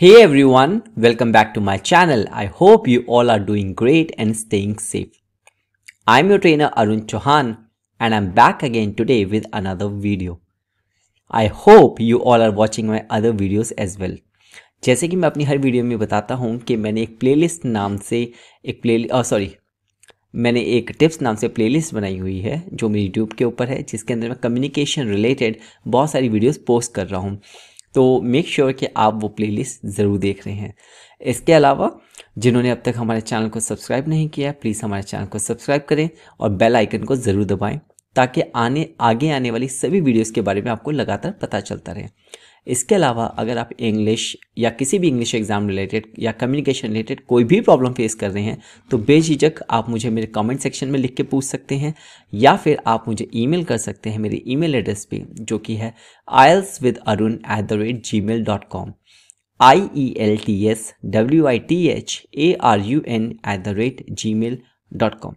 Hey everyone, welcome back to my channel. I hope you all are doing great and staying safe. I'm your trainer Arun Chauhan and I'm back again today with another video. I hope you all are watching my other videos as well. जैसे कि मैं अपनी हर video में बताता हूँ कि मैंने एक प्लेलिस्ट नाम से एक प्ले सॉरी मैंने एक टिप्स नाम से प्लेलिस्ट बनाई हुई है जो मेरे यूट्यूब के ऊपर है जिसके अंदर मैं कम्युनिकेशन रिलेटेड बहुत सारी वीडियोस पोस्ट कर रहा हूँ तो मेक श्योर sure कि आप वो प्लेलिस्ट ज़रूर देख रहे हैं इसके अलावा जिन्होंने अब तक हमारे चैनल को सब्सक्राइब नहीं किया प्लीज़ हमारे चैनल को सब्सक्राइब करें और बेल आइकन को ज़रूर दबाएं ताकि आने आगे आने वाली सभी वीडियोस के बारे में आपको लगातार पता चलता रहे इसके अलावा अगर आप इंग्लिश या किसी भी इंग्लिश एग्ज़ाम रिलेटेड या कम्युनिकेशन रिलेटेड कोई भी प्रॉब्लम फेस कर रहे हैं तो बेझिझक आप मुझे मेरे कमेंट सेक्शन में लिख के पूछ सकते हैं या फिर आप मुझे ईमेल कर सकते हैं मेरे ईमेल एड्रेस पे जो कि है IELTS with Arun at the rate Gmail dot com I E L T S W I T H A R U N at the rate Gmail dot com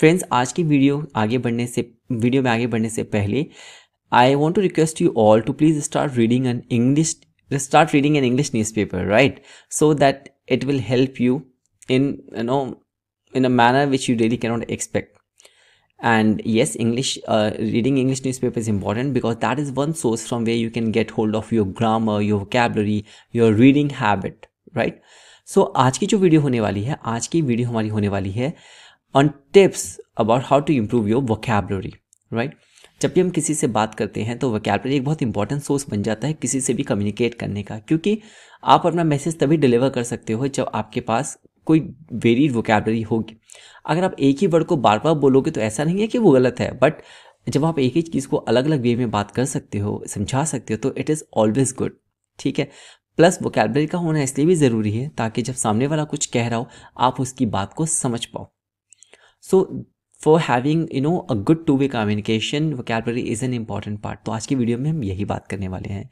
friends आज की video आगे बढ़ने से video में आगे बढ़ने से पहले I want to request you all to please start reading an English, start reading an English newspaper, right? So that it will help you in, you know, in a manner which you really cannot expect. And yes, English, uh, reading English newspaper is important because that is one source from where you can get hold of your grammar, your vocabulary, your reading habit, right? so, आज की जो video होने वाली है आज की video हमारी होने वाली है ऑन जब भी हम किसी से बात करते हैं तो वैकैलपरी एक बहुत इंपॉर्टेंट सोर्स बन जाता है किसी से भी कम्युनिकेट करने का क्योंकि आप अपना मैसेज तभी डिलीवर कर सकते हो जब आपके पास कोई वेरीड वोकैबलरी होगी अगर आप एक ही वर्ड को बार बार बोलोगे तो ऐसा नहीं है कि वो गलत है बट जब आप एक ही चीज़ को अलग अलग वे में बात कर सकते हो समझा सकते हो तो इट इज़ ऑलवेज गुड ठीक है प्लस वोकैबलरी का होना इसलिए भी ज़रूरी है ताकि जब सामने वाला कुछ कह रहा हो आप उसकी बात को समझ पाओ so so, for having you know a good two way communication vocabulary is an important part तो आज की वीडियो में हम यही बात करने वाले हैं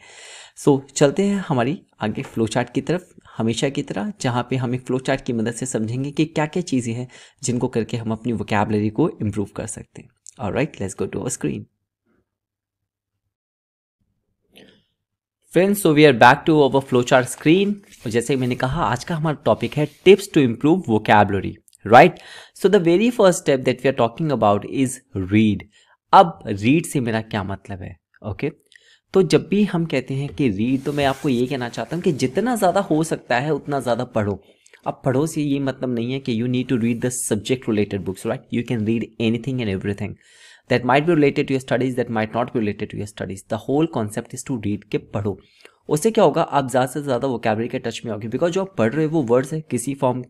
सो so, चलते हैं हमारी आगे फ्लो चार्ट की तरफ हमेशा की तरह जहाँ पे हम एक फ्लो चार्ट की मदद से समझेंगे कि क्या क्या चीज़ें हैं जिनको करके हम अपनी वोकेबलरी को इम्प्रूव कर सकते हैं और right let's go to our screen friends so we are back to our flow chart screen जैसे मैंने कहा आज का हमारा टॉपिक है tips to improve vocabulary right so the very first step that we are talking about is read अब read से मेरा क्या मतलब है ओके okay? तो जब भी हम कहते हैं कि रीड तो मैं आपको ये कहना चाहता हूँ कि जितना ज़्यादा हो सकता है उतना ज़्यादा पढ़ो अब पढ़ो से ये मतलब नहीं है कि you need to read the subject related books right you can read anything and everything that might be related to your studies that might not be related to your studies the whole concept is to read के पढ़ो उससे क्या होगा आप ज़्यादा से ज़्यादा वो कैबरी के टच में आओगे बिकॉज जो आप पढ़ रहे हो वो वर्ड्स है किसी फॉर्म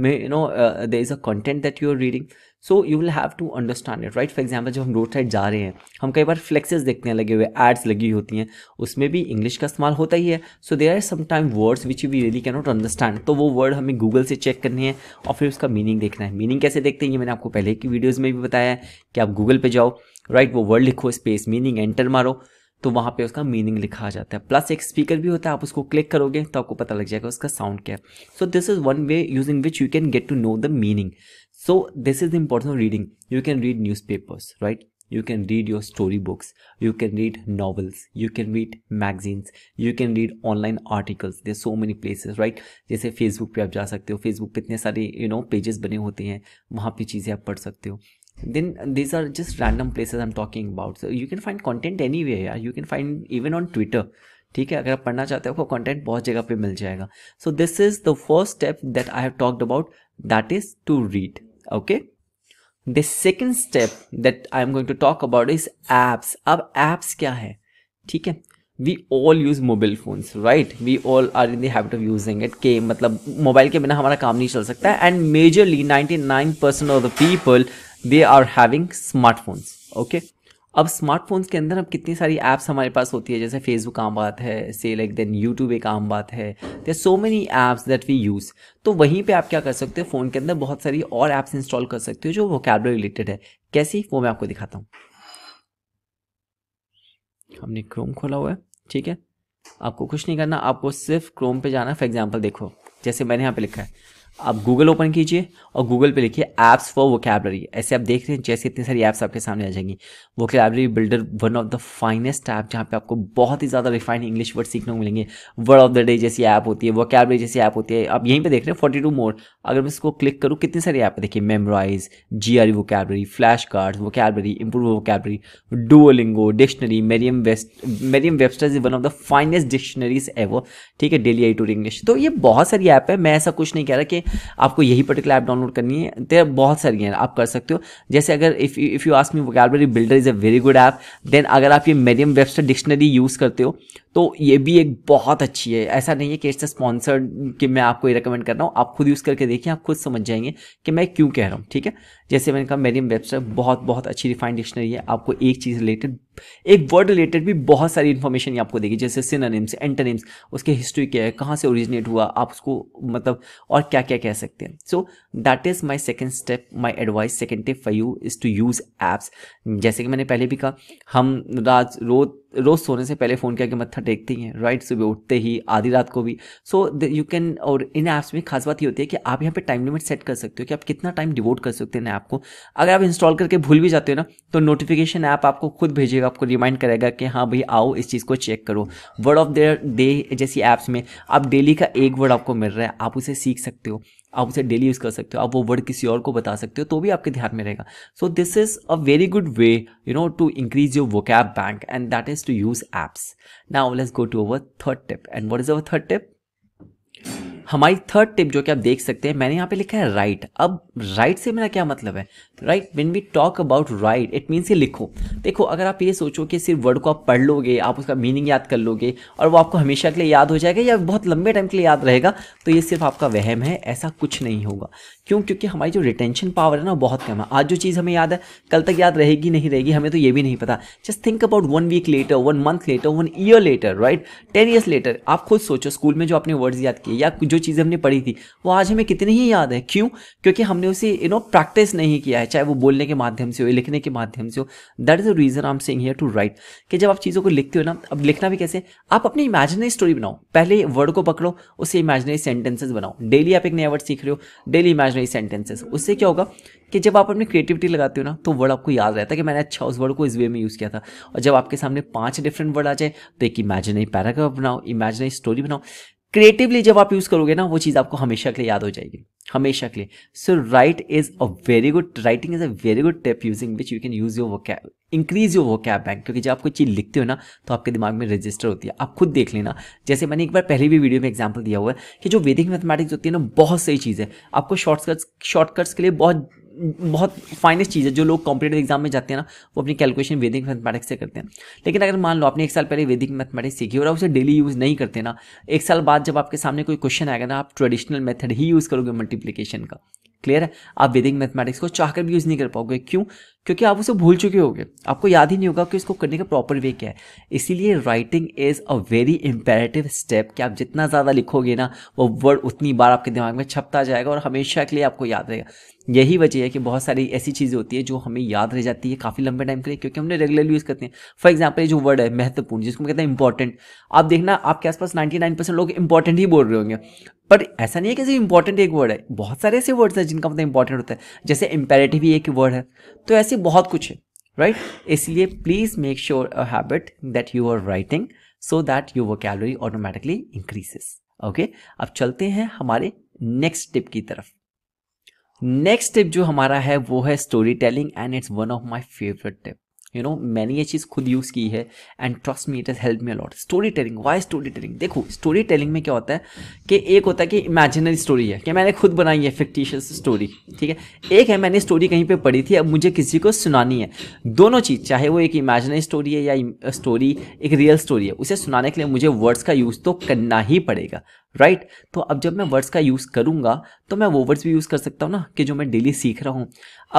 में you know there is a content that you are reading so you will have to understand it right for example जब हम रोड साइड जा रहे हैं हम कई बार फ्लेक्सेस देखते हैं लगे हुए एड्स लगी होती हैं उसमें भी इंग्लिश का इस्तेमाल होता ही है so there are some words which we really cannot understand तो वो वर्ड हमें गूगल से चेक करने हैं और फिर उसका मीनिंग देखना है मीनिंग कैसे देखते हैं ये मैंने आपको पहले की वीडियोज़ में भी बताया है कि आप गूगल पर जाओ राइट right, वो वर्ड लिखो स्पेस मीनिंग एंटर मारो तो वहाँ पे उसका मीनिंग लिखा आ जाता है प्लस एक स्पीकर भी होता है आप उसको क्लिक करोगे तो आपको पता लग जाएगा उसका साउंड क्या है so this is one way using which you can get to know the meaning so this is the importance of reading you can read newspapers right can read your story books you can read novels you can read magazines you can read online articles there so many places right जैसे Facebook पे आप जा सकते हो Facebook पे इतने सारे you know pages बने होते हैं वहाँ पे चीज़ें आप पढ़ सकते हो then uh, these are just random places i'm talking about so you can find content anywhere yeah you can find even on twitter ठीक है अगर आप पढ़ना चाहते हो आपको कंटेंट बहुत जगह पे मिल जाएगा so this is the first step that I have talked about that is to read okay the second step that I am going to talk about is apps अब एप्स क्या है ठीक है we all use mobile phones right we all are in the habit habit of using it के मतलब mobile के बिना हमारा काम नहीं चल सकता and majorly ninety nine percent of the people they are having smartphones okay अब स्मार्टफोन्स के अंदर अब कितनी सारी ऐप्स हमारे पास होती है जैसे फेसबुक आम बात है से लाइक देन यूट्यूब एक आम बात है there so many apps that we use तो वहीं पे आप क्या कर सकते हो फ़ोन के अंदर बहुत सारी और ऐप्स इंस्टॉल कर सकते हो जो वोकेबलरी रिलेटेड है कैसी वो मैं आपको दिखाता हूँ हमने क्रोम खोला हुआ है ठीक है आपको कुछ नहीं करना आपको सिर्फ क्रोम पे जाना फॉर एग्जाम्पल देखो जैसे मैंने यहाँ पे लिखा है आप गूगल ओपन कीजिए और गूगल पे लिखिए ऐप्स फॉर वोकेबलरी ऐसे आप देख रहे हैं जैसे इतनी सारी ऐप्स आपके सामने आ जाएंगी vocabulary builder one of the finest app जहाँ पे आपको बहुत ही ज़्यादा रिफाइंड इंग्लिश वर्ड सीखने को मिलेंगे वर्ड ऑफ द डे जैसी ऐप होती है वोकेबलरी जैसी ऐप होती है आप यहीं पर देख रहे हैं फोर्टी टू मोर अगर मैं इसको क्लिक करूँ कितनी सारी ऐप देखिए Memrise G R vocabulary flash card vocabulary improve vocabulary Duolingo dictionary Merriam west Merriam Webster is one of the finest dictionaries एवो ठीक है डेली आई टूर इंग्लिश तो ये बहुत सारी ऐप है मैं ऐसा कुछ नहीं कह रहा कि आपको यही पर्टिकुलर ऐप डाउनलोड करनी है तो बहुत सारी हैं आप कर सकते हो जैसे अगर if if you ask me vocabulary builder is a very good app then अगर आप ये मेडियम वेबस्टर डिक्शनरी यूज़ करते हो तो ये भी एक बहुत अच्छी है ऐसा नहीं है कि इससे स्पॉन्सर्ड कि मैं आपको ये रिकमेंड कर रहा हूँ आप खुद यूज़ करके देखिए आप खुद समझ जाएंगे कि मैं क्यों कह रहा हूँ ठीक है जैसे मैंने कहा मेरियम वेबसाइट बहुत बहुत अच्छी रिफाइंड डिक्शनरी है आपको एक चीज़ रिलेटेड एक वर्ड रिलेटेड भी बहुत सारी इन्फॉर्मेशन आपको देगी जैसे सिनानिम्स एंटनिम्स उसके हिस्ट्री क्या है कहाँ से ओरिजिनेट हुआ आप उसको मतलब और क्या क्या कह सकते हैं so that is my second step my advice second tip for you is to use apps जैसे कि मैंने पहले भी कहा हम रात रोज रोज़ सोने से पहले फ़ोन की आगे मत्था टेकती हैं राइट सुबह उठते ही आधी रात को भी सो यू कैन और इन ऐप्स में खास बात ये होती है कि आप यहाँ पे टाइम लिमिट सेट कर सकते हो कि आप कितना टाइम डिवोट कर सकते हैं ऐप को अगर आप इंस्टॉल करके भूल भी जाते हो ना तो नोटिफिकेशन ऐप आपको खुद भेजेगा आपको रिमाइंड करेगा कि हाँ भाई आओ इस चीज़ को चेक करो वर्ड ऑफ देयर डे जैसी ऐप्स में आप डेली का एक वर्ड आपको मिल रहा है आप उसे सीख सकते हो आप उसे डेली यूज़ कर सकते हो आप वो वर्ड किसी और को बता सकते हो तो भी आपके ध्यान में रहेगा so this is a very good way you know to increase your vocab bank and that is to use apps now let's go to our third tip and what is our third tip हमारी third tip जो कि आप देख सकते हैं मैंने यहाँ पे लिखा है राइट अब राइट से मेरा क्या मतलब है right when we talk about write it means ये लिखो देखो अगर आप ये सोचो कि सिर्फ वर्ड को आप पढ़ लोगे आप उसका मीनिंग याद कर लोगे और वो आपको हमेशा के लिए याद हो जाएगा या बहुत लंबे टाइम के लिए याद रहेगा तो ये सिर्फ आपका वहम है ऐसा कुछ नहीं होगा क्यों क्योंकि हमारी जो रिटेंशन पावर है ना बहुत कम है आज जो चीज़ हमें याद है कल तक याद रहेगी नहीं रहेगी हमें तो ये भी नहीं पता just think about one week later one month later one year later right ten years later आप खुद सोचो स्कूल में जो आपने वर्ड्स याद किए या जो चीज़ हमने पढ़ी थी वो आज हमें कितनी ही याद है क्यों क्योंकि हमने उसे यू नो प्रैक्टिस नहीं किया है चाहे वो बोलने के माध्यम से हो लिखने के माध्यम से हो that is a reason I am saying here to write कि जब आप चीज़ों को लिखते हो ना अब लिखना भी कैसे आप अपनी इमेजिनरी स्टोरी बनाओ पहले वर्ड को पकड़ो उससे इमेजिनरी सेंटेंसेज बनाओ डेली आप एक नया वर्ड सीख रहे हो डेली इमेजिनरी सेंटेंसेज उससे क्या होगा कि जब आप अपनी क्रिएटिविटी लगाते हो ना तो वर्ड आपको याद रहता है कि मैंने अच्छा उस वर्ड को इस वे में यूज़ किया था और जब आपके सामने पांच डिफरेंट वर्ड आ जाए तो एक इमेजिनरी पैराग्राफ बनाओ इमेजिनरी स्टोरी बनाओ क्रिएटिवली जब आप यूज़ करोगे ना वो चीज़ आपको हमेशा के लिए याद हो जाएगी हमेशा के लिए so write is a very good writing is a very good tip using which you can use your वो increase your vocab bank क्योंकि जब आप कोई चीज़ लिखते हो ना तो आपके दिमाग में रजिस्टर होती है आप खुद देख लेना जैसे मैंने एक बार पहले भी वीडियो में एग्जाम्पल दिया हुआ है कि जो वैदिक मैथमेटिक्स होती है ना बहुत सही चीज़ है आपको शॉर्टकट्स शॉर्टकट्स के लिए बहुत बहुत फाइनेस्ट चीज़ है जो लोग कॉम्पिटेटिव एग्जाम में जाते हैं ना वो अपनी कैलकुलेशन वैदिक मैथमेटिक्स से करते हैं लेकिन अगर मान लो आपने एक साल पहले वैदिक मैथमेटिक्स सीखी और उसे डेली यूज़ नहीं करते ना एक साल बाद जब आपके सामने कोई क्वेश्चन आएगा ना आप ट्रेडिशनल मेथड ही यूज़ करोगे मल्टीप्लीकेशन का क्लियर है आप वेदिक मैथमेटिक्स को चाहकर भी यूज़ नहीं कर पाओगे क्यों क्योंकि आप उसे भूल चुके होगे आपको याद ही नहीं होगा कि इसको करने का प्रॉपर वे क्या है इसीलिए writing is a very imperative step कि आप जितना ज़्यादा लिखोगे ना वो वर्ड उतनी बार आपके दिमाग में छपता जाएगा और हमेशा के लिए आपको याद रहेगा यही वजह है कि बहुत सारी ऐसी चीज़ें होती है जो हमें याद रह जाती है काफ़ी लंबे टाइम के लिए क्योंकि हमने रेगुलरली यूज़ करते हैं फॉर एग्जाम्पल जो वर्ड है महत्वपूर्ण जिसको कहते हैं इंपॉर्टेंट आप देखना आपके आसपास नाइन्टी लोग इंपॉर्टेंट ही बोल रहे होंगे बट ऐसा नहीं है कि सिर्फ इंपॉर्टेंट एक वर्ड है बहुत सारे ऐसे वर्ड्स हैं जिनका मतलब इंपॉर्टेंट होता है जैसे इंपेरेटिव ही एक वर्ड है तो ऐसे बहुत कुछ है राइट right? इसलिए please make sure a habit that you are writing so that you vocabulary automatically increases okay अब चलते हैं हमारे नेक्स्ट टिप की तरफ नेक्स्ट टिप जो हमारा है वो है story telling and it's one of my favourite tip you know मैंने ये चीज़ खुद यूज़ की है and trust me it is help me a lot story telling why story telling देखो स्टोरी टेलिंग में क्या होता है कि एक होता है कि इमेजिनरी स्टोरी है कि मैंने खुद बनाई है फिक्टिशियस स्टोरी ठीक है एक है मैंने स्टोरी कहीं पर पढ़ी थी अब मुझे किसी को सुनानी है दोनों चीज़ चाहे वो एक इमेजिनरी स्टोरी है या स्टोरी एक रियल स्टोरी है उसे सुनाने के लिए मुझे वर्ड्स का यूज़ तो करना ही पड़ेगा राइट right? तो अब जब मैं वर्ड्स का यूज़ करूँगा तो मैं वो वर्ड्स भी यूज़ कर सकता हूँ ना कि जो मैं डेली सीख रहा हूँ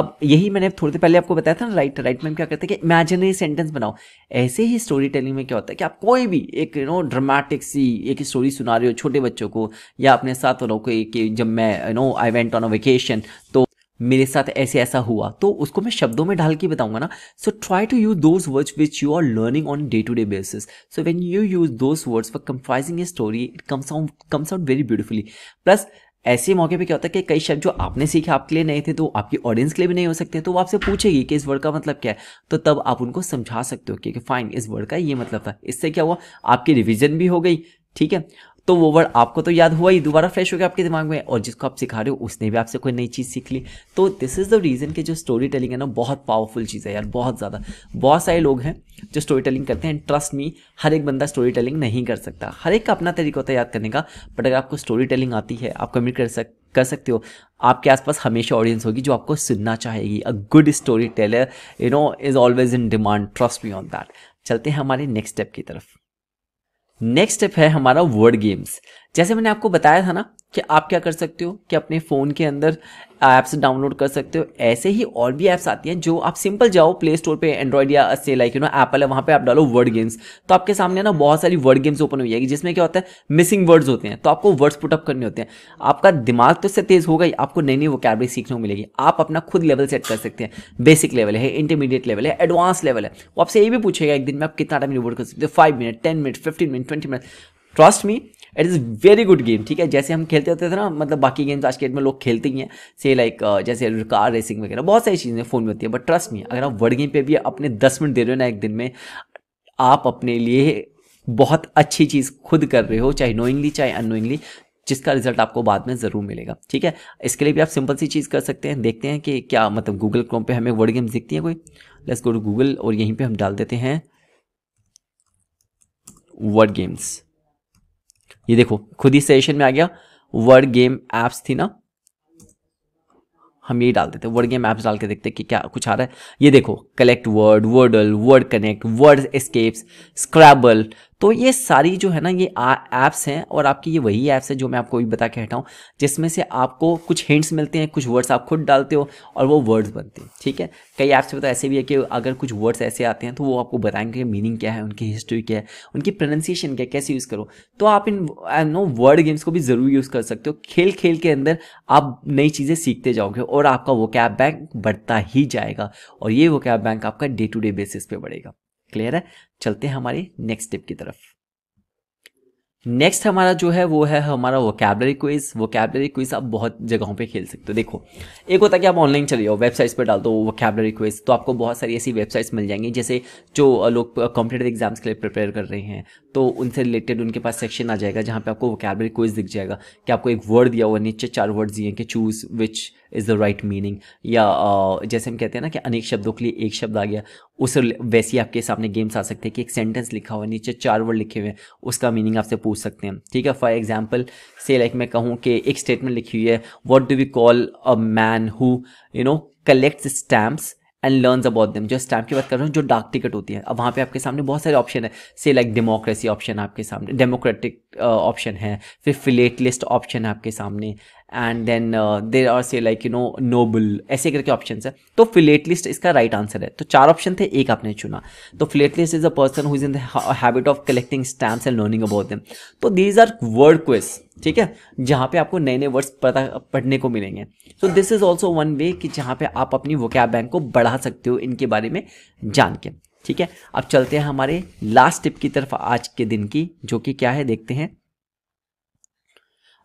अब यही मैंने थोड़ी देर पहले आपको बताया था ना राइट राइट में क्या करते हैं कि इमेजिनरी सेंटेंस बनाओ ऐसे ही स्टोरी टेलिंग में क्या होता है कि आप कोई भी एक यू नो ड्रामेटिक सी एक स्टोरी सुना रहे हो छोटे बच्चों को या अपने साथ वालों को कि जब मैं you know I went on a vacation तो मेरे साथ ऐसे ऐसा हुआ तो उसको मैं शब्दों में ढाल के बताऊंगा ना so try to use those words which you are learning on day to day basis so when you use those words for comprising a story it comes out comes out very beautifully plus ऐसे मौके पे क्या होता है कि कई शब्द जो आपने सीखे आपके लिए नहीं थे तो आपकी ऑडियंस के लिए भी नहीं हो सकते तो वो आपसे पूछेगी कि इस वर्ड का मतलब क्या है तो तब आप उनको समझा सकते हो कि फाइन इस वर्ड का ये मतलब था इससे क्या हुआ आपकी रिविजन भी हो गई ठीक है तो वो वर्ड आपको तो याद हुआ ही दोबारा फ्रेश हो गया आपके दिमाग में और जिसको आप सिखा रहे हो उसने भी आपसे कोई नई चीज़ सीख ली तो दिस इज़ द रीज़न कि जो स्टोरी टेलिंग है ना बहुत पावरफुल चीज़ है यार बहुत ज़्यादा बहुत सारे लोग हैं जो स्टोरी टेलिंग करते हैं ट्रस्ट मी हर एक बंदा स्टोरी टेलिंग नहीं कर सकता हर एक का अपना तरीका होता है याद करने का बट अगर आपको स्टोरी टेलिंग आती है आप कम्युनिकेट कर सक कर सकते हो आपके आसपास हमेशा ऑडियंस होगी जो आपको सुनना चाहेगी a good story teller you know is always in demand trust me on that चलते हैं हमारे नेक्स्ट स्टेप की तरफ नेक्स्ट स्टेप है हमारा वर्ड गेम्स जैसे मैंने आपको बताया था ना कि आप क्या कर सकते हो कि अपने फ़ोन के अंदर ऐप्स डाउनलोड कर सकते हो ऐसे ही और भी ऐप्स आती हैं जो आप सिंपल जाओ प्ले स्टोर पे एंड्रॉइड या से लाइक यू नो एप्पल है वहाँ पे आप डालो वर्ड गेम्स तो आपके सामने ना बहुत सारी वर्ड गेम्स ओपन हो जाएगी जिसमें क्या होता है मिसिंग वर्ड्स होते हैं तो आपको वर्ड्स पुटअप करने होते हैं आपका दिमाग तो इससे तेज़ होगा ही आपको नई नई वोकेबरी सीखने को मिलेगी आप अपना खुद लेवल सेट कर सकते हैं बेसिक लेवल है इंटरमीडिएट लेवल है एडवांस लेवल है वो आपसे ये भी पूछेगा एक दिन में आप कितना टाइम रिवॉर्ड कर सकते हो five minute ten minute fifteen minute twenty minute trust me it is very good game ठीक है जैसे हम खेलते होते थे ना मतलब बाकी गेम्स आज के डेट में लोग खेलते ही हैं से लाइक uh, जैसे कार रेसिंग वगैरह बहुत सारी चीज़ें फ़ोन में होती है बट ट्रस्ट नहीं अगर आप वर्ड गेम पे भी अपने दस मिनट दे रहे हो ना एक दिन में आप अपने लिए बहुत अच्छी चीज़ खुद कर रहे हो चाहे नोइंगली चाहे अनोइंगली जिसका रिजल्ट आपको बाद में ज़रूर मिलेगा ठीक है इसके लिए भी आप सिंपल सी चीज़ कर सकते हैं देखते हैं कि क्या मतलब गूगल क्रोम पे हमें वर्ड गेम्स दिखती है कोई लेट्स गो टू गूगल और यहीं पे हम डाल देते हैं वर्ड गेम्स ये देखो खुद ही सेशन में आ गया वर्ड गेम ऐप्स थी ना हम यही डाल देते वर्ड गेम ऐप्स डाल के देखते कि क्या कुछ आ रहा है ये देखो collect word Wordle word connect word escapes Scrabble तो ये सारी जो है ना ये ऐप्स हैं और आपकी ये वही ऐप्स है जो मैं आपको भी बता के हटाऊँ जिसमें से आपको कुछ हिंट्स मिलते हैं कुछ वर्ड्स आप खुद डालते हो और वो वर्ड्स बनते हैं ठीक है कई ऐप्स में तो ऐसे भी है कि अगर कुछ वर्ड्स ऐसे आते हैं तो वो आपको बताएंगे मीनिंग क्या है उनकी हिस्ट्री क्या है उनकी प्रोनाउंसिएशन क्या कैसे यूज़ करो तो आप इन नो वर्ड गेम्स को भी ज़रूर यूज़ कर सकते हो खेल खेल के अंदर आप नई चीज़ें सीखते जाओगे और आपका वो कैब बैंक बढ़ता ही जाएगा और ये वो कैब बैंक आपका डे टू डे बेसिस पे बढ़ेगा क्लियर है चलते हैं हमारी नेक्स्ट स्टेप की तरफ नेक्स्ट हमारा जो है वो है हमारा वोकेबलरी क्विज वोकेबलरी क्विज आप बहुत जगहों पे खेल सकते हो देखो एक होता है कि आप ऑनलाइन चले जाओ वेबसाइट्स पे डाल दो वोकेबलरी क्विज तो आपको बहुत सारी ऐसी वेबसाइट्स मिल जाएंगी जैसे जो लोग कॉम्पिटेटिव एग्जाम्स के लिए प्रिपेयर कर रहे हैं तो उनसे रिलेटेड उनके पास सेक्शन आ जाएगा जहाँ पर आपको वोकेबलरी क्विज दिख जाएगा कि आपको एक वर्ड दिया हुआ नीचे चार वर्ड दिए कि choose which is the right meaning या जैसे हम कहते हैं ना कि अनेक शब्दों के लिए एक शब्द आ गया उस वैसे आपके सामने गेम्स आ सकते हैं कि एक सेंटेंस लिखा हुआ है नीचे चार वर्ड लिखे हुए हैं उसका मीनिंग आपसे पूछ सकते हैं ठीक है फॉर एग्जाम्पल से लाइक मैं कहूँ कि एक स्टेटमेंट लिखी हुई है what do we call a man who you know collect stamps and learn about them जो स्टैम्प की बात कर रहा हूँ जो डाक टिकट होती है अब वहाँ पे आपके सामने बहुत सारे ऑप्शन है से लाइक डेमोक्रेसी ऑप्शन आपके सामने डेमोक्रेटिक ऑप्शन है फिर फिलेट लिस्ट ऑप्शन है आपके सामने and then there are say like you know noble ऐसे करके ऑप्शन है तो फिलेट लिस्ट इसका राइट right आंसर है तो चार ऑप्शन थे एक आपने चुना तो philatelist is a person who is in the habit of collecting stamps and learning about them तो दीज आर वर्ड क्वेस्ट ठीक है जहाँ पे आपको नए नए वर्ड्स पता पढ़ने को मिलेंगे so this is also one way कि जहाँ पे आप अपनी वोकैब बैंक को बढ़ा सकते हो इनके बारे में जान के ठीक है अब चलते हैं हमारे लास्ट टिप की तरफ आज के दिन की जो कि क्या है देखते हैं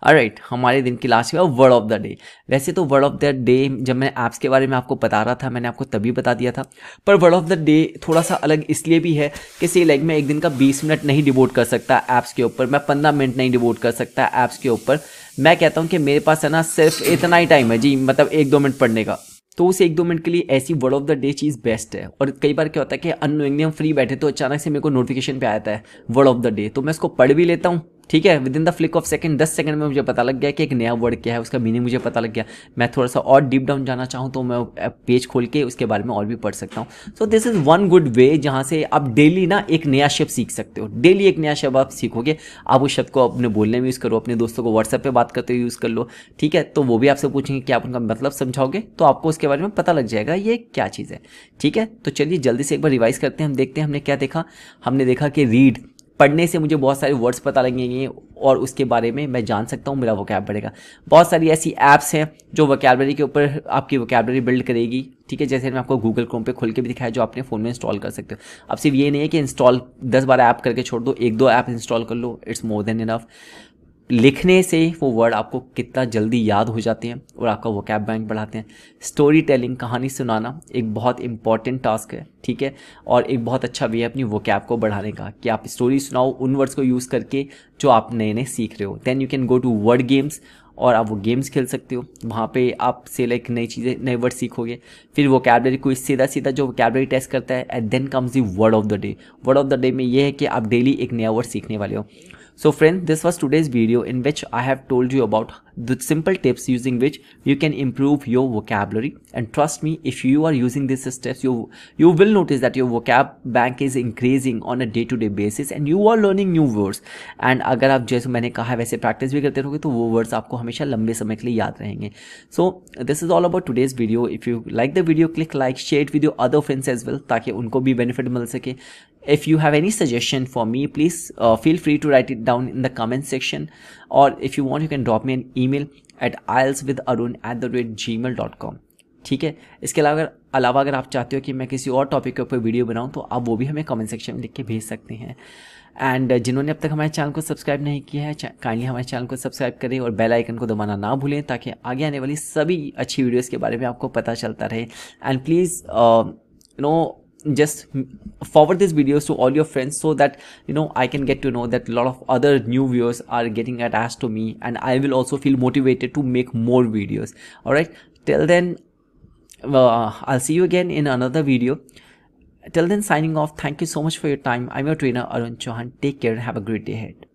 राइट हमारे दिन की लास्ट में वर्ड ऑफ द डे वैसे तो वर्ड ऑफ द डे जब मैं ऐप्स के बारे में आपको बता रहा था मैंने आपको तभी बता दिया था पर वर्ड ऑफ द डे थोड़ा सा अलग इसलिए भी है कि से लाइक मैं एक दिन का 20 मिनट नहीं डिवोट कर सकता ऐप्स के ऊपर मैं 15 मिनट नहीं डिवोट कर सकता ऐप्स के ऊपर मैं कहता हूँ कि मेरे पास है ना सिर्फ इतना ही टाइम है जी मतलब एक दो मिनट पढ़ने का तो उस एक दो मिनट के लिए ऐसी वर्ड ऑफ द डे चीज़ बेस्ट है और कई बार क्या होता है कि अनोइंगली हम फ्री बैठे तो अचानक से मेरे को नोटिफिकेशन पे आता है वर्ड ऑफ द डे तो मैं उसको पढ़ भी लेता हूँ ठीक है within the flick of second दस सेकंड में मुझे पता लग गया कि एक नया वर्ड क्या है उसका मीनिंग मुझे पता लग गया मैं थोड़ा सा और डीप डाउन जाना चाहूँ तो मैं पेज खोल के उसके बारे में और भी पढ़ सकता हूँ so this is one good way जहाँ से आप डेली ना एक नया शब्द सीख सकते हो डेली एक नया शब्द आप सीखोगे आप उस शब्द को अपने बोलने में यूज़ करो अपने दोस्तों को व्हाट्सएप पर बात करते हुए यूज़ कर लो ठीक है तो वो भी आपसे पूछेंगे कि आप उनका मतलब समझाओगे तो आपको उसके बारे में पता लग जाएगा ये क्या चीज़ है ठीक है तो चलिए जल्दी से एक बार रिवाइज़ करते हैं हम देखते हैं हमने क्या देखा हमने देखा कि रीड पढ़ने से मुझे बहुत सारे वर्ड्स पता लगेंगे और उसके बारे में मैं जान सकता हूँ मेरा वोकैब बढ़ेगा बहुत सारी ऐसी ऐप्स हैं जो वोकैबलरी के ऊपर आपकी वोकैबलरी बिल्ड करेगी ठीक है जैसे मैं आपको गूगल क्रोम पे खोल के भी दिखाया जो आपने फ़ोन में इंस्टॉल कर सकते हो अब सिर्फ ये नहीं है कि इंस्टॉल दस बारह ऐप करके छोड़ दो एक दो ऐप इंस्टॉल कर लो इट्स मोर देन इनफ लिखने से वो वर्ड आपको कितना जल्दी याद हो जाते हैं और आपका वो कैब बैंक बढ़ाते हैं स्टोरी टेलिंग कहानी सुनाना एक बहुत इंपॉर्टेंट टास्क है ठीक है और एक बहुत अच्छा वे है अपनी वो कैब को बढ़ाने का कि आप स्टोरी सुनाओ उन वर्ड्स को यूज़ करके जो आप नए नए सीख रहे हो then you can go to word games और आप वो गेम्स खेल सकते हो वहाँ पे आप से लाइक नई चीज़ें नए वर्ड सीखोगे फिर वो कैबलरी कोई सीधा सीधा जो कैबलरी टेस्ट करता है and then comes the word of the day word of the day में ये है कि आप डेली एक नया वर्ड सीखने वाले हो So friend, this was today's video in which I have told you about the simple tips using which you can improve your vocabulary. And trust me, if you are using these steps, you, you will notice that your vocab bank is increasing on a day to day basis and you are learning new words. And agar aap jaise maine kaha waise practice bhi karte rahoge to wo words aapko hamesha lambe samay ke liye yaad rahenge. So this is all about today's video. If you like the video, click like, share it with your other friends as well. Taki unko bhi benefit mil sake. if you have any suggestion for me please uh, feel free to write it down in the comment section or if you want you can drop me an email at ielswitharun at the rate gmail.com ठीक है इसके अलावा अगर अलावा अगर आप चाहते हो कि मैं किसी और टॉपिक के ऊपर वीडियो बनाऊं तो आप वो भी हमें कमेंट सेक्शन में लिख के भेज सकते हैं एंड uh, जिन्होंने अब तक हमारे चैनल को सब्सक्राइब नहीं किया है काइंडली हमारे चैनल को सब्सक्राइब करें और बेल आइकन को दबाना ना भूलें ताकि आगे आने वाली सभी अच्छी वीडियोज़ के बारे में आपको पता चलता रहे and please no just forward these videos to all your friends so that you know i can get to know that a lot of other new viewers are getting attached to me and i will also feel motivated to make more videos all right till then uh, i'll see you again in another video till then signing off thank you so much for your time i'm your trainer arun chauhan take care and have a great day ahead